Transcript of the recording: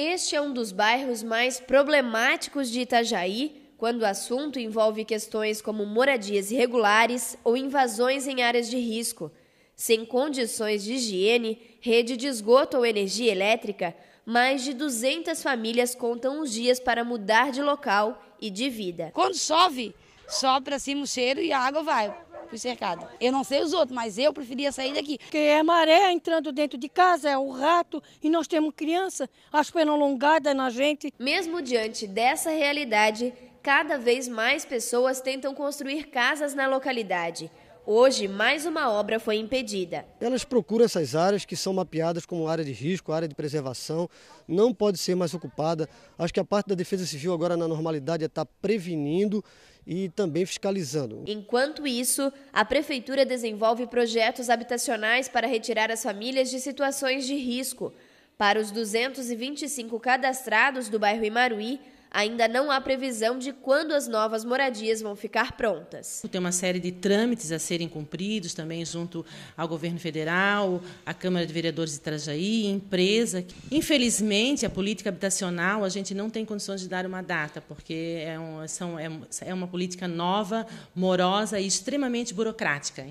Este é um dos bairros mais problemáticos de Itajaí quando o assunto envolve questões como moradias irregulares ou invasões em áreas de risco. Sem condições de higiene, rede de esgoto ou energia elétrica, mais de 200 famílias contam os dias para mudar de local e de vida. Quando chove, sopra assim o cheiro e a água vai fui cercada. Eu não sei os outros, mas eu preferia sair daqui. Porque é maré entrando dentro de casa, é o rato, e nós temos criança, as pernas alongadas na gente. Mesmo diante dessa realidade, cada vez mais pessoas tentam construir casas na localidade. Hoje, mais uma obra foi impedida. Elas procuram essas áreas que são mapeadas como área de risco, área de preservação, não pode ser mais ocupada. Acho que a parte da Defesa Civil agora na normalidade é estar tá prevenindo e também fiscalizando. Enquanto isso, a prefeitura desenvolve projetos habitacionais para retirar as famílias de situações de risco. Para os 225 cadastrados do bairro Imaruí, Ainda não há previsão de quando as novas moradias vão ficar prontas. Tem uma série de trâmites a serem cumpridos também junto ao governo federal, à Câmara de Vereadores de Trajaí, empresa. Infelizmente, a política habitacional a gente não tem condições de dar uma data, porque é, um, são, é, é uma política nova, morosa e extremamente burocrática.